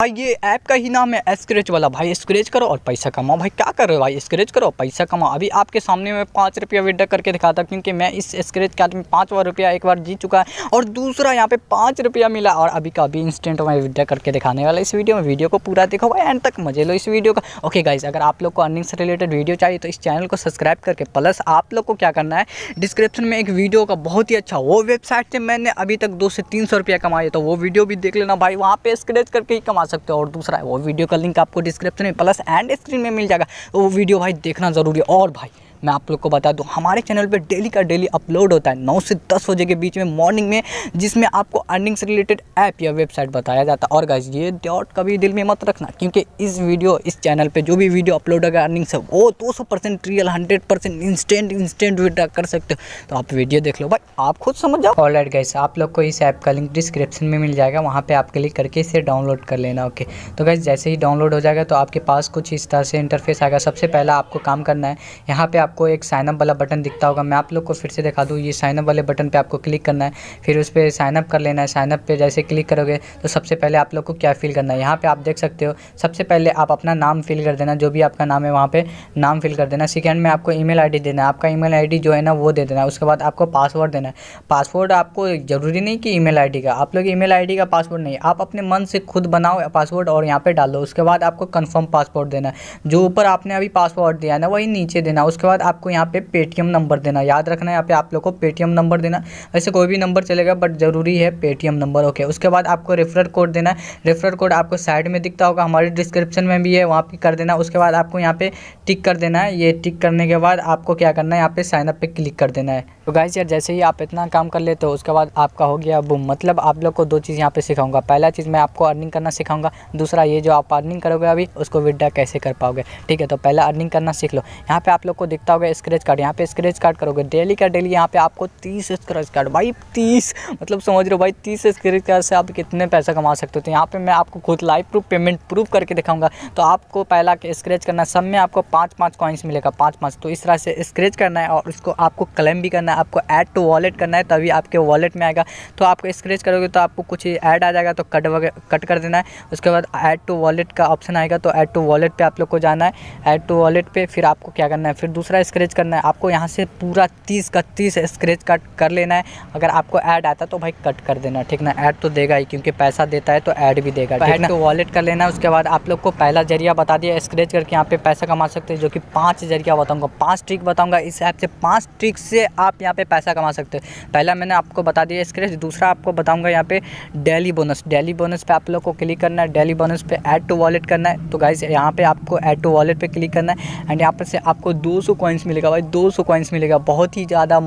भाई ये ऐप का ही नाम है स्क्रेच वाला भाई स्क्रेच करो और पैसा कमाओ भाई क्या कर रहे हो भाई स्क्रेच करो पैसा कमाओ अभी आपके सामने मैं पाँच रुपया विड्रा करके दिखाता हूँ क्योंकि मैं इस स्क्रेच के आदमी पाँच बार रुपया एक बार जीत चुका है और दूसरा यहाँ पे पाँच रुपया मिला और अभी का अभी इंस्टेंट मैं विड्रा करके दिखाने वाला इस वीडियो में वीडियो को पूरा देखो भाई एंड तक मजे लो इस वीडियो का ओके गाइज अगर आप लोग को अर्निंग से रिलेटेड वीडियो चाहिए तो इस चैनल को सब्सक्राइब करके प्लस आप लोग को क्या करना है डिस्क्रिप्शन में एक वीडियो का बहुत ही अच्छा वो वेबसाइट से मैंने अभी तक दो से तीन सौ रुपया कमाया तो वो वीडियो भी देख लेना भाई वहाँ पर स्क्रेच करके ही कमा सकते हो और दूसरा है वो वीडियो का लिंक आपको डिस्क्रिप्शन में प्लस एंड स्क्रीन में मिल जाएगा तो वो वीडियो भाई देखना ज़रूरी है और भाई मैं आप लोग को बता दूँ हमारे चैनल पर डेली का डेली अपलोड होता है नौ से दस बजे के बीच में मॉर्निंग में जिसमें आपको अर्निंग से रिलेटेड ऐप या वेबसाइट बताया जाता है और गाइज ये डॉट कभी दिल में मत रखना क्योंकि इस वीडियो इस चैनल पर जो भी वीडियो अपलोड होगा अर्निंग से वो दो सौ percent real hundred percent instant instant withdraw कर सकते हो तो आप वीडियो देख लो भाई आप खुद समझ जाओ ऑल राइट गाइज आप लोग को इस ऐप का लिंक डिस्क्रिप्शन में मिल जाएगा वहाँ पर आप क्लिक करके इसे डाउनलोड कर लेना ओके तो गाइज जैसे ही डाउनलोड हो जाएगा तो आपके पास कुछ इस तरह से इंटरफेस आएगा सबसे पहला आपको काम करना है यहाँ पर आप आपको एक साइनअप वाला बटन दिखता होगा मैं आप लोग को फिर से दिखा दूँ ये साइनअप वाले बटन पर आपको क्लिक करना है फिर उस पर साइनअप कर लेना है साइनअप पर जैसे क्लिक करोगे तो सबसे पहले आप लोग को क्या फिल करना है यहाँ पर आप देख सकते हो सबसे पहले आप अपना नाम फिल कर देना जो भी आपका नाम है वहाँ पर नाम फिल कर देना सेकेंड में आपको आई डी देना है आपका आई डी जो है ना वो दे देना है उसके बाद आपको पासवर्ड देना है पासवर्ड आपको ज़रूरी नहीं कि आई डी का आप लोग आई डी का पासवर्ड नहीं आप अपने मन से खुद बनाओ पासवर्ड और यहाँ पर डालो उसके बाद आपको कन्फर्म पासवर्ड देना है जो ऊपर आपने अभी पासवर्ड दिया ना वही नीचे देना उसके बाद बाद आपको यहाँ पे पेटीएम नंबर देना याद रखना यहाँ पे आप लोग को पेटीएम नंबर देना ऐसे कोई भी नंबर चलेगा बट ज़रूरी है पेटीएम नंबर ओके उसके बाद आपको रेफरल कोड देना है रेफरल कोड आपको साइड में दिखता होगा हमारे डिस्क्रिप्शन में भी है वहाँ पर कर देना उसके बाद आपको यहाँ पर टिक कर देना है ये टिक करने के बाद आपको क्या करना है यहाँ पर साइनअप पर क्लिक कर देना है तो गाइज यार जैसे ही आप इतना काम कर लेते हो उसके बाद आपका हो गया बूम मतलब आप लोग को दो चीज़ यहाँ पे सिखाऊंगा पहला चीज़ मैं आपको अर्निंग करना सिखाऊंगा दूसरा ये जो आप अर्निंग करोगे अभी उसको विड्रा कैसे कर पाओगे ठीक है तो पहला अर्निंग करना सीख लो यहाँ पे आप लोग को दिखता होगा स्क्रेच कार्ड यहाँ पे स्क्रेच कार्ड करोगे डेली का डेली यहाँ पे आपको तीस स्क्रेच कार्ड भाई तीस मतलब समझ रहे हो भाई तीस स्क्रेच कार्ड से आप कितने पैसा कमा सकते हो तो यहाँ पर मैं आपको खुद लाइव प्रूफ पेमेंट प्रूफ करके दिखाऊंगा तो आपको पहला स्क्रेच करना सब में आपको पाँच पाँच कॉइन्स मिलेगा पाँच पाँच तो इस तरह से स्क्रेच करना है और उसको आपको क्लेम भी करना है आपको ऐड टू वॉलेट करना है तभी आपके वॉलेट में आएगा तो आपको स्क्रेच करोगे तो आपको कुछ ऐड आ जाएगा तो कट कट कर देना है उसके बाद ऐड टू वॉलेट का ऑप्शन आएगा तो ऐड टू वॉलेट पर आप लोग को जाना है ऐड टू वॉलेट पर फिर आपको क्या करना है फिर दूसरा स्क्रेच करना है आपको यहाँ से पूरा तीस का तीस स्क्रेच कट कर लेना है अगर आपको ऐड आता तो भाई कट कर देना ठीक ना ऐड तो देगा ही क्योंकि पैसा देता है तो ऐड भी देगा ऐड टू वॉलेट कर लेना है उसके बाद आप लोग को पहला जरिया बता दिया स्क्रेच करके यहाँ पे पैसा कमा सकते हैं जो कि पाँच जरिया बताऊँगा पाँच ट्रिक बताऊँगा इस ऐप से पाँच ट्रिक से आप यहाँ पे पैसा कमा सकते हो पहला मैंने आपको बता दिया इसके लिए दूसरा आपको बताऊंगा यहाँ पे डेली बोनस डेली बोनस पे आप लोग को क्लिक करना है डेली बोनस पे ऐड टू वॉलेट करना है तो गाइज यहाँ पे आपको ऐड टू वॉलेट पे क्लिक करना है एंड यहाँ पर से आपको दो कॉइन्स मिलेगा भाई दो कॉइन्स मिलेगा बहुत ही ज़्यादा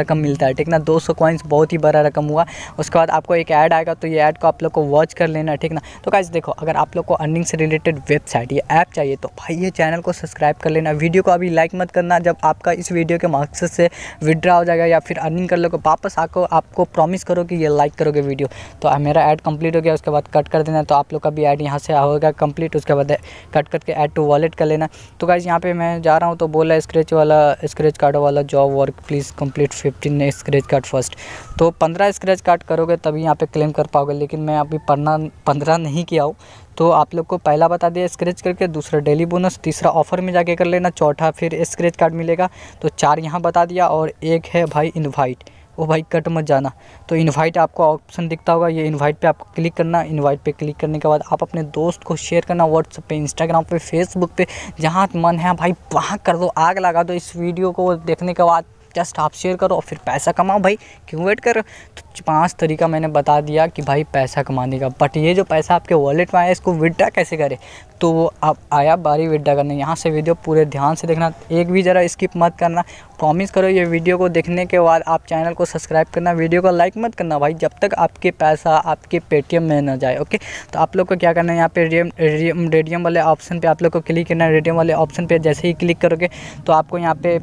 रकम मिलता है ठीक ना दो कॉइन्स बहुत ही बड़ा रकम हुआ उसके बाद आपको एक ऐड आएगा तो ये ऐड को आप लोग को वॉच कर लेना ठीक ना तो गाइज देखो अगर आप लोग को अर्निंग से रिलेटेड वेबसाइट या ऐप चाहिए तो भाई ये चैनल को सब्सक्राइब कर लेना वीडियो को अभी लाइक मत करना जब आपका इस वीडियो के मकसद से विड्रा हो जाएगा या फिर अर्निंग कर लोगे वापस आकर आपको प्रॉमिस करो कि ये लाइक करोगे वीडियो तो मेरा ऐड कंप्लीट हो गया उसके बाद कट कर देना तो आप लोग का भी ऐड यहाँ से होगा कंप्लीट उसके बाद कट करके ऐड टू वॉलेट कर लेना तो गाइज यहाँ पे मैं जा रहा हूँ तो बोला स्क्रेच वाला स्क्रेच कार्ड वाला job work please complete fifteen scratch card first तो पंद्रह स्क्रेच कार्ड करोगे तभी यहाँ पर क्लेम कर पाओगे लेकिन मैं अभी पढ़ना पंद्रह नहीं किया हूँ तो आप लोग को पहला बता दिया स्क्रेच करके दूसरा डेली बोनस तीसरा ऑफर में जाके कर लेना चौथा फिर स्क्रेच कार्ड मिलेगा तो चार यहाँ बता दिया और एक है भाई इन्वाइट वो भाई कट मत जाना तो इनवाइट आपको ऑप्शन दिखता होगा ये इनवाइट पे आपको क्लिक करना इनवाइट पे क्लिक करने के बाद आप अपने दोस्त को शेयर करना व्हाट्सएप पे इंस्टाग्राम पे फेसबुक पे जहाँ मन है भाई वहाँ कर दो आग लगा दो इस वीडियो को देखने के बाद जस्ट आप शेयर करो और फिर पैसा कमाओ भाई क्यों वेट करो तो पांच तरीका मैंने बता दिया कि भाई पैसा कमाने का बट ये जो पैसा आपके वॉलेट में आया इसको विड्रा कैसे करें तो वो आप आया बारी विड्रा करने यहाँ से वीडियो पूरे ध्यान से देखना एक भी ज़रा स्किप मत करना प्रॉमिस करो ये वीडियो को देखने के बाद आप चैनल को सब्सक्राइब करना वीडियो को लाइक मत करना भाई जब तक आपके पैसा आपके पेटीएम में ना जाए ओके तो आप लोग को क्या करना है यहाँ पे रेडियम रेडियम वाले ऑप्शन पे आप लोग को क्लिक करना है रेडियम वाले ऑप्शन पे जैसे ही क्लिक करोगे तो आपको यहाँ पे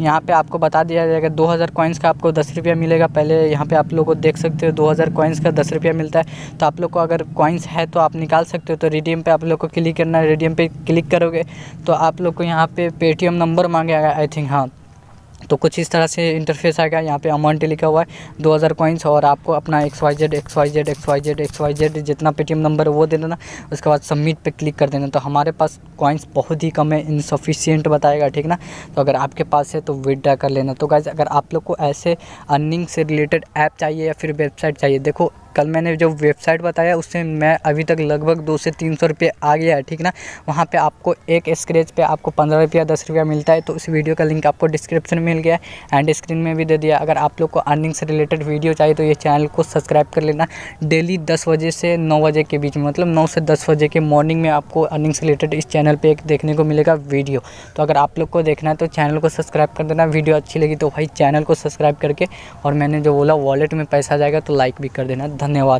यहाँ पे आपको बता दिया जाएगा 2000 कॉइन्स का आपको दस रुपया मिलेगा पहले यहाँ पे आप लोग को देख सकते हो 2000 कॉइन्स का दस रुपया मिलता है तो आप लोग को अगर कॉइन्स है तो आप निकाल सकते हो तो रिडीम पे आप लोग को क्लिक करना है रिडीम पे क्लिक करोगे तो आप लोग को यहाँ पे पेटीएम नंबर मांगेगा आई थिंक हाँ तो कुछ इस तरह से इंटरफेस आएगा यहाँ पे अमाउंट लिखा हुआ है 2000 कॉइन्स और आपको अपना X Y Z X Y Z X Y Z X Y Z जितना पेटीएम नंबर है वो दे देना उसके बाद सबमिट पे क्लिक कर देना तो हमारे पास कॉइन्स बहुत ही कम है इनसफिशियंट बताएगा ठीक ना तो अगर आपके पास है तो विदड्रा कर लेना तो गाइज अगर आप लोग को ऐसे अर्निंग से रिलेटेड ऐप चाहिए या फिर वेबसाइट चाहिए देखो कल मैंने जो वेबसाइट बताया उससे मैं अभी तक लगभग दो से तीन सौ रुपये आ गया है ठीक ना वहाँ पे आपको एक स्क्रेच पे आपको पंद्रह रुपया दस रुपया मिलता है तो उस वीडियो का लिंक आपको डिस्क्रिप्शन में मिल गया एंड स्क्रीन में भी दे दिया अगर आप लोग को अर्निंग से रिलेटेड वीडियो चाहिए तो ये चैनल को सब्सक्राइब कर लेना डेली दस बजे से नौ बजे के बीच में मतलब नौ से दस बजे के मॉर्निंग में आपको अर्निंग से रिलेटेड इस चैनल पर एक देखने को मिलेगा वीडियो तो अगर आप लोग को देखना है तो चैनल को सब्सक्राइब कर देना वीडियो अच्छी लगी तो भाई चैनल को सब्सक्राइब करके और मैंने जो बोला वॉलेट में पैसा जाएगा तो लाइक भी कर देना धन्यवाद